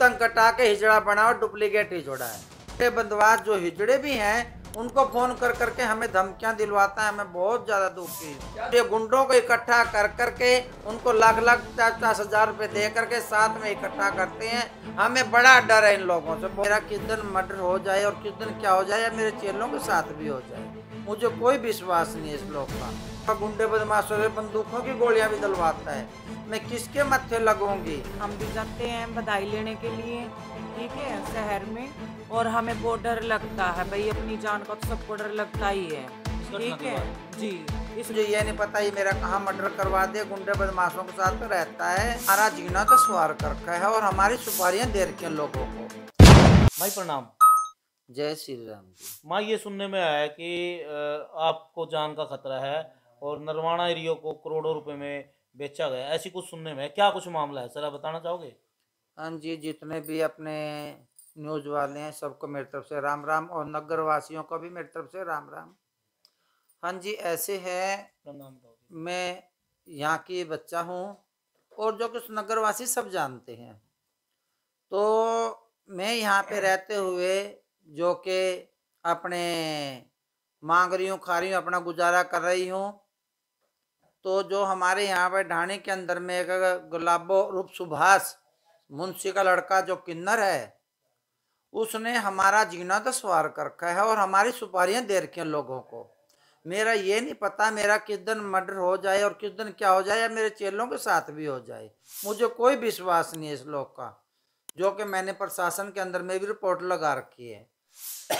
तंग कटा के हिजड़ा बनाओ डुप्लीकेट हिजड़ा है छोटे बंदवास जो हिजड़े भी हैं उनको फोन कर करके हमें धमकियां दिलवाता है हमें बहुत ज़्यादा दुख की ये गुंडों को इकट्ठा कर करके उनको लाख लाख पचास पचास हजार रूपए दे करके साथ में इकट्ठा करते हैं हमें बड़ा डर है इन लोगों से मेरा किस दिन मर्डर हो जाए और किस दिन क्या हो जाए या मेरे चेलों के साथ भी हो जाए मुझे कोई विश्वास नहीं है इस लोग का गुंडे बदमाशों से बंदूकों की गोलियां भी दलवाता है मैं किसके मत्थे लगूंगी हम भी जाते हैं बधाई लेने के लिए ठीक है शहर में और हमें बहुत डर लगता है भाई अपनी जान का तो सबको डर लगता ही है ठीक है जी इस मुझे ये नहीं पता ये मेरा कहाँ मर्डर करवा दे गुंडे बदमाशों के साथ तो रहता है हमारा जीना तो सुवार कर है और हमारी सुपारियाँ दे रखी लोगों को भाई प्रणाम जय श्री राम जी माँ ये सुनने में आया कि आपको जान का खतरा है और नरवाणा एरियो को करोड़ों रुपए में बेचा गया ऐसी कुछ सुनने में क्या कुछ मामला है सर आप बताना चाहोगे हाँ जी जितने भी अपने न्यूज वाले हैं सबको मेरी तरफ से राम राम और नगर वासियों को भी मेरी तरफ से राम राम हाँ जी ऐसे है मैं यहाँ की बच्चा हूँ और जो कुछ नगरवासी सब जानते हैं तो मैं यहाँ पे रहते हुए जो कि अपने मांग रही हूँ खा रही हूँ अपना गुजारा कर रही हूँ तो जो हमारे यहाँ पर ढाणी के अंदर में एक गुलाबो रूप सुभाष मुंशी का लड़का जो किन्नर है उसने हमारा जीना तो सवार कर रखा है और हमारी सुपारियाँ दे रखी हैं लोगों को मेरा ये नहीं पता मेरा किस दिन मर्डर हो जाए और किस दिन क्या हो जाए या मेरे चेलों के साथ भी हो जाए मुझे कोई विश्वास नहीं है इस लोग का जो कि मैंने प्रशासन के अंदर में भी रिपोर्ट लगा रखी है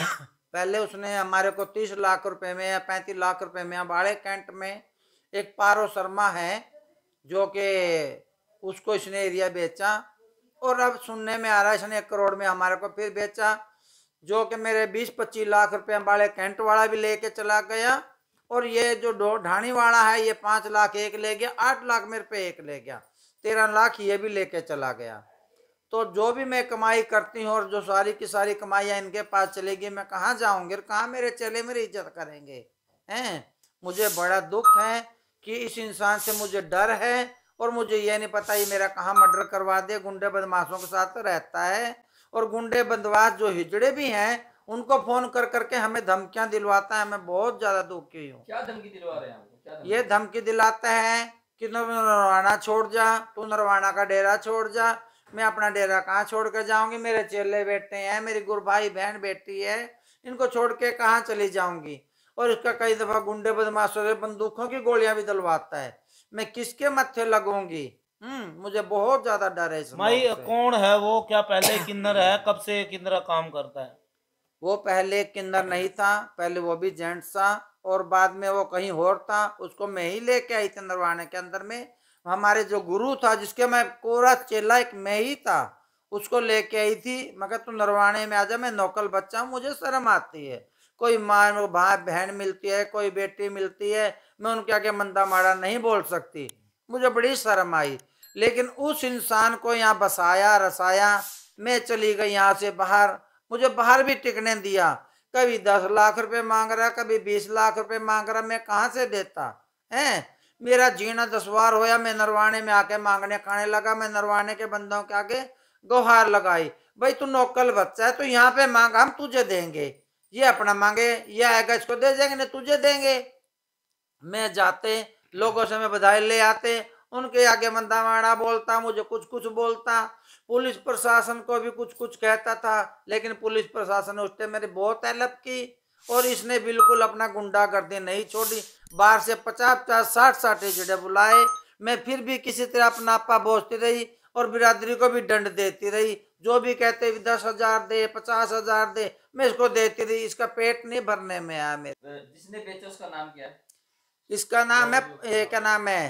पहले उसने हमारे को तीस लाख रुपए में या पैंतीस लाख रुपए में बाड़े कैंट में एक पारो शर्मा है जो कि उसको इसने एरिया बेचा और अब सुनने में आ रहा है इसने एक करोड़ में हमारे को फिर बेचा जो कि मेरे बीस पच्चीस लाख रुपए वाले कैंट वाला भी लेके चला गया और ये जो डो ढाणी वाला है ये पाँच लाख एक ले गया आठ लाख मेरे पे एक ले गया तेरह लाख ये भी लेके चला गया तो जो भी मैं कमाई करती हूँ और जो सारी की सारी कमाइयाँ इनके पास चलेगी मैं कहाँ जाऊँगी और कहाँ मेरे चले मेरी इज्जत करेंगे हैं मुझे बड़ा दुख है कि इस इंसान से मुझे डर है और मुझे यह नहीं पता ये मेरा कहाँ मर्डर करवा दे गुंडे बदमाशों के साथ रहता है और गुंडे बदमाश जो हिजड़े भी हैं उनको फोन कर करके हमें धमकियां दिलवाता है मैं बहुत ज्यादा दुखी हूँ क्या धमकी दिलवा रहे हैं ये धमकी दिलाता है कि तू नरवाना छोड़ जा तू नरवाना का डेरा छोड़ जा मैं अपना डेरा कहाँ छोड़ कर जाऊंगी मेरे चेले बेटे हैं मेरी गुरु भाई बहन बेटी है इनको छोड़ के कहाँ चली जाऊंगी और उसका कई दफा गुंडे बदमाशों से बंदूकों की गोलियां भी दलवाता है मैं किसके मत्थे लगूंगी हम्म मुझे बहुत ज्यादा डर है भाई कौन है वो क्या पहले किन्नर है कब से किन्नर काम करता है वो पहले किन्नर नहीं था पहले वो भी जेंट्स था और बाद में वो कहीं और था उसको मैं ही लेके आई नरवाने के अंदर में हमारे जो गुरु था जिसके मैं पूरा चेला एक मैं ही था उसको लेके आई थी मगर तू नरवाणे में आ जा मैं नौकल बच्चा हूँ मुझे शर्म आती है कोई माँ भाई बहन मिलती है कोई बेटी मिलती है मैं उनके आगे मंदा माड़ा नहीं बोल सकती मुझे बड़ी शर्म आई लेकिन उस इंसान को यहाँ बसाया रसाया मैं चली गई यहाँ से बाहर मुझे बाहर भी टिकने दिया कभी दस लाख रुपए मांग रहा कभी बीस लाख रुपए मांग रहा मैं कहाँ से देता है मेरा जीना दसवार होया मैं नरवाने में आके मांगने खाने लगा मैं नरवाने के बंदों के आगे गुहार लगाई भाई तू नौकल बच्चा है तो यहाँ पे मांग हम तुझे देंगे ये अपना मांगे ये आएगा इसको दे देंगे ना तो तुझे देंगे मैं जाते लोगों से मैं बधाई ले आते उनके आगे मंदा माड़ा बोलता मुझे कुछ कुछ बोलता पुलिस प्रशासन को भी कुछ कुछ कहता था लेकिन पुलिस प्रशासन ने उस टाइम मेरी बहुत हेल्प की और इसने बिल्कुल अपना गुंडागर्दी नहीं छोड़ी बाहर से पचास पचास साठ साठ जुड़े बुलाए मैं फिर भी किसी तरह अपना आपा बोझती रही और बिरादरी को भी दंड देती रही जो भी कहते दस हजार दे पचास हजार दे मैं इसको देती थी इसका पेट नहीं भरने में आया मेरे तो जिसने बेचा उसका नाम क्या है इसका नाम है क्या नाम है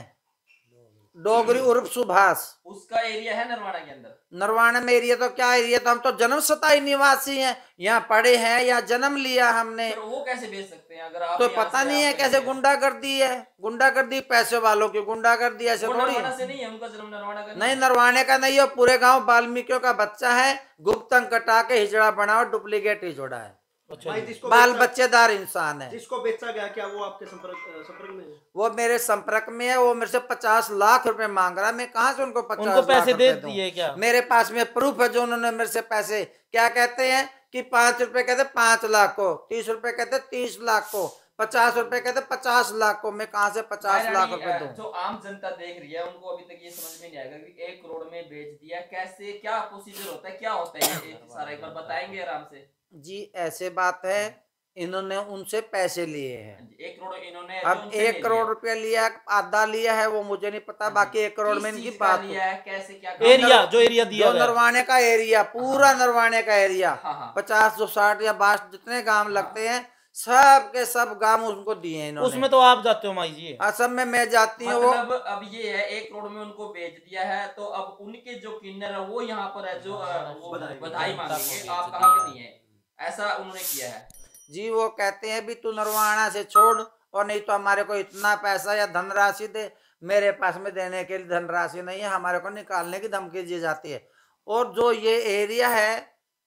डोगरी उर्फ सुभाष उसका एरिया है नरवाना के अंदर नरवाना में एरिया तो क्या एरिया तो हम तो जन्म सताई निवासी हैं यहाँ पढ़े हैं यहाँ जन्म लिया हमने तो वो कैसे भेज सकते हैं अगर आप तो पता नहीं है कैसे गुंडागर्दी है गुंडागर्दी पैसे वालों की गुंडागर्दी ऐसे थोड़ी नहीं है का नहीं नरवाने का नहीं है पूरे गाँव वाल्मीकियों का बच्चा है गुप्त अंक कटा के हिजड़ा बना और डुप्लीकेट हिजोड़ा है अच्छा बाल बच्चेदार इंसान है जिसको बेचा गया क्या वो आपके संपर्क संपर्क में है? वो मेरे संपर्क में है वो मेरे से पचास लाख रुपए मांग रहा है मैं कहा से उनको पचास उनको पैसे दे दिए क्या मेरे पास में प्रूफ है जो उन्होंने मेरे से पैसे क्या कहते हैं कि पांच रुपए कहते पांच लाख को तीस रुपए कहते तीस लाख को पचास रुपए कहते पचास लाख को मैं कहा से पचास लाख रुपए दूं जो आम जनता देख रही है उनको अभी तक ये समझ में नहीं आएगा कि एक करोड़ में बेच दिया कैसे क्या प्रोसीजर होता है क्या होता है ये सारा एक बार बताएंगे आराम से जी ऐसे बात है इन्होंने उनसे पैसे लिए हैं हाँ एक करोड़ इन्होंने अब एक करोड़ रुपया लिया आधा लिया है वो मुझे नहीं पता हाँ बाकी एक करोड़ में इनकी बात लिया है कैसे क्या एरिया जो एरिया दिया जो नरवाने का एरिया पूरा हाँ। नरवाने का एरिया पचास सौ साठ या बास जितने गांव लगते हैं सब के सब काम उनको दिए इन्होंने उसमें तो आप जाते हो माई जी असम हाँ, में मैं जाती हूँ मतलब अब ये है एक करोड़ में उनको बेच दिया है तो अब उनके जो किन्नर है वो यहाँ पर है जो बधाई मांगेंगे आप कहाँ नहीं है ऐसा उन्होंने किया है जी वो कहते हैं भी तू नरवाना से छोड़ और नहीं तो हमारे को इतना पैसा या धनराशि दे मेरे पास में देने के लिए धनराशि नहीं है हमारे को निकालने की धमकी दी जाती है और जो ये एरिया है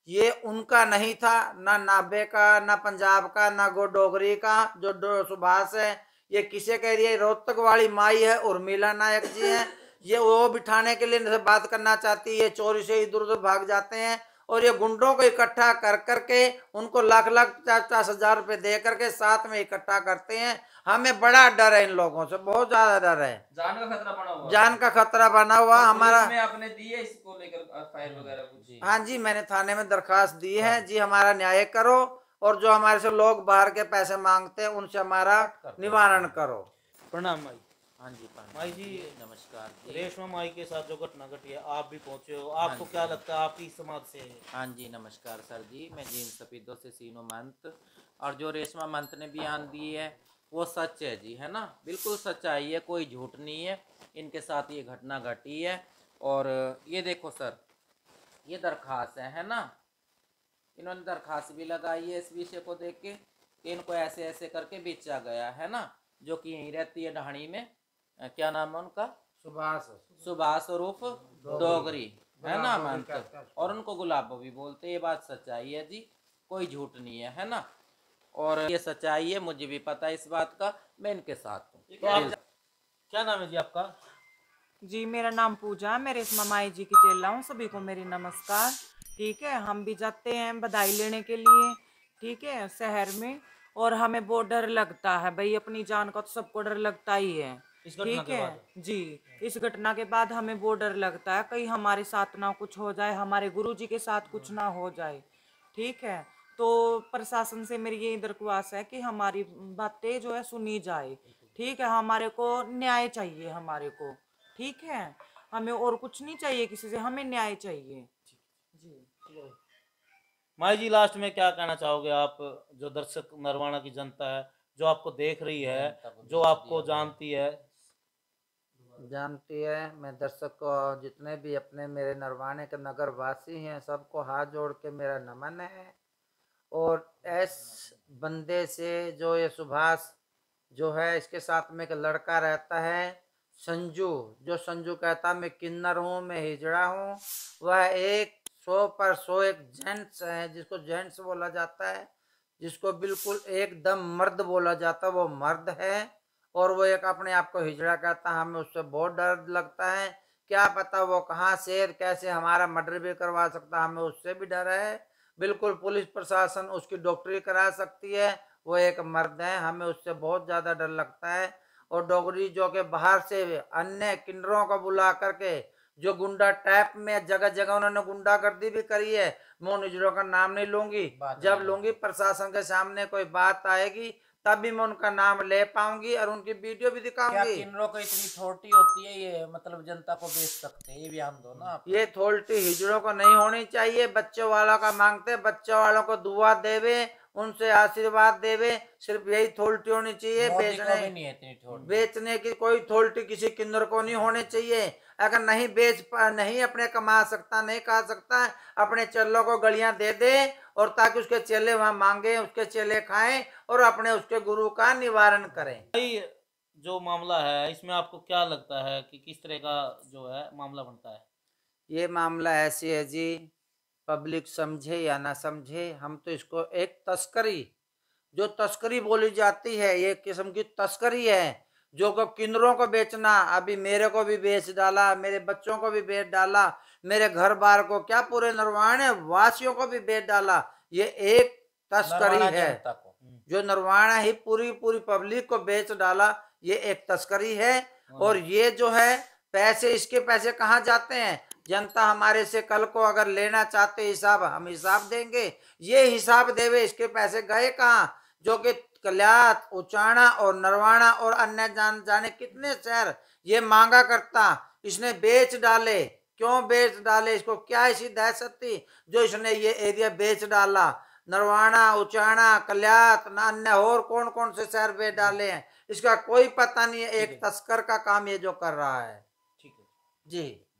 ये उनका नहीं था ना नाबे का ना पंजाब का ना गो डोगरी का जो डो सुभाष है ये किसे कह रही है रोहतक वाली माई है उर्मिला नायक जी हैं ये वो बिठाने के लिए बात करना चाहती है चोरी से इधर उधर भाग जाते हैं और ये गुंडों को इकट्ठा कर करके उनको लाख लाख पचास पचास हजार रुपये दे करके साथ में इकट्ठा करते हैं हमें बड़ा डर है इन लोगों से बहुत ज्यादा डर है जान का खतरा बना हुआ जान का खतरा बना हुआ तो हमारा आपने दिए इसको लेकर फाइल वगैरह हाँ जी मैंने थाने में दरखास्त दी है हाँ। जी हमारा न्याय करो और जो हमारे से लोग बाहर के पैसे मांगते हैं उनसे हमारा निवारण करो प्रणाम भाई हाँ, हाँ जी माई जी नमस्कार रेशमा माई के साथ जो घटना घटी है आप भी पहुँचे हो हाँ आपको हाँ क्या लगता है आप इस समाज से हाँ जी नमस्कार सर जी मैं जीन सफीदों से सीनो मंत और जो रेशमा मंत ने बयान दी है वो सच है जी है ना बिल्कुल सच्चाई है कोई झूठ नहीं है इनके साथ ये घटना घटी है और ये देखो सर ये दरखास्त है है ना इन्होंने दरखास्त भी लगाई है इस विषय को देख के कि इनको ऐसे ऐसे करके बेचा गया है ना जो कि यहीं रहती है ढाणी में क्या नाम है उनका सुभाष सुभाष रूफ डोगरी है ना महंत और उनको गुलाबो भी बोलते ये बात सच्चाई है जी कोई झूठ नहीं है है ना और ये सच्चाई है मुझे भी पता है इस बात का मैं इनके साथ हूँ तो क्या नाम है जी आपका जी मेरा नाम पूजा है मेरे इस ममाई जी की चेला हूँ सभी को मेरी नमस्कार ठीक है हम भी जाते हैं बधाई लेने के लिए ठीक है शहर में और हमें बहुत डर लगता है भाई अपनी जान का तो सबको डर लगता ही है ठीक है जी इस घटना के बाद हमें वो डर लगता है कहीं हमारे साथ ना कुछ हो जाए हमारे गुरु जी के साथ कुछ ना हो जाए ठीक है तो प्रशासन से मेरी यही दरख्वास्त है कि हमारी बातें जो है सुनी जाए ठीक है हमारे को न्याय चाहिए हमारे को ठीक है हमें और कुछ नहीं चाहिए किसी से हमें न्याय चाहिए जी माई जी लास्ट में क्या कहना चाहोगे आप जो दर्शक नरवाना की जनता है जो आपको देख रही है जो आपको जानती है जानती है मैं दर्शकों जितने भी अपने मेरे नरवाने के नगर वासी हैं सबको हाथ जोड़ के मेरा नमन है और ऐस बंदे से जो ये सुभाष जो है इसके साथ में एक लड़का रहता है संजू जो संजू कहता मैं किन्नर हूँ मैं हिजड़ा हूँ वह एक सौ पर सौ एक जेंट्स है जिसको जेंट्स बोला जाता है जिसको बिल्कुल एकदम मर्द बोला जाता है वो मर्द है और वो एक अपने आप को हिजड़ा कहता है हमें उससे बहुत डर लगता है क्या पता वो कहाँ से कैसे हमारा मर्डर भी करवा सकता हमें उससे भी डर है बिल्कुल पुलिस प्रशासन उसकी डॉक्टरी करा सकती है वो एक मर्द है हमें उससे बहुत ज़्यादा डर लगता है और डोगरी जो के बाहर से अन्य किन्नरों को बुला करके जो गुंडा टाइप में जगह जगह उन्होंने गुंडागर्दी भी करी है मैं उन का नाम नहीं लूंगी जब लूंगी प्रशासन के सामने कोई बात आएगी तब भी मैं उनका नाम ले पाऊंगी और उनकी वीडियो भी दिखाऊंगी को इतनी थोटी होती है ये मतलब जनता को बेच सकते हैं ये हम दो ना ये थोल्टी हिजड़ों को नहीं होनी चाहिए बच्चों वालों का मांगते बच्चों वालों को दुआ देवे उनसे आशीर्वाद देवे सिर्फ यही थोल्टी होनी चाहिए बेचने बेचने की कोई थोल्टी किसी किन्नर को नहीं होने चाहिए अगर नहीं बेच नहीं अपने कमा सकता नहीं खा सकता अपने चेलों को गलियां दे दे और ताकि उसके चेले वहां मांगे उसके चेले खाएं और अपने उसके गुरु का निवारण करें भाई जो मामला है इसमें आपको क्या लगता है कि किस तरह का जो है मामला बनता है ये मामला ऐसी है जी पब्लिक समझे या ना समझे हम तो इसको एक तस्करी जो तस्करी बोली जाती है ये किस्म की तस्करी है जो को किन्नरों को बेचना अभी मेरे को भी बेच डाला मेरे बच्चों को भी बेच डाला मेरे घर बार को क्या पूरे निर्वाण वासियों को भी बेच डाला ये एक तस्करी है हम्म। जो निर्वाण ही पूरी पूरी पब्लिक को बेच डाला ये एक तस्करी है हाँ। और ये जो है पैसे इसके पैसे कहाँ जाते हैं जनता हमारे से कल को अगर लेना चाहते हिसाब हम हिसाब देंगे ये हिसाब देवे इसके पैसे गए कहाँ जो कि कल्यात उचाणा और नरवाणा और अन्य जान जाने कितने शहर ये मांगा करता इसने बेच डाले क्यों बेच डाले इसको क्या ऐसी दहशत थी जो इसने ये एरिया बेच डाला नरवाणा उचाणा कल्यात न अन्य और कौन कौन से शहर बेच डाले हैं इसका कोई पता नहीं है एक तस्कर का काम ये जो कर रहा है ठीक है जी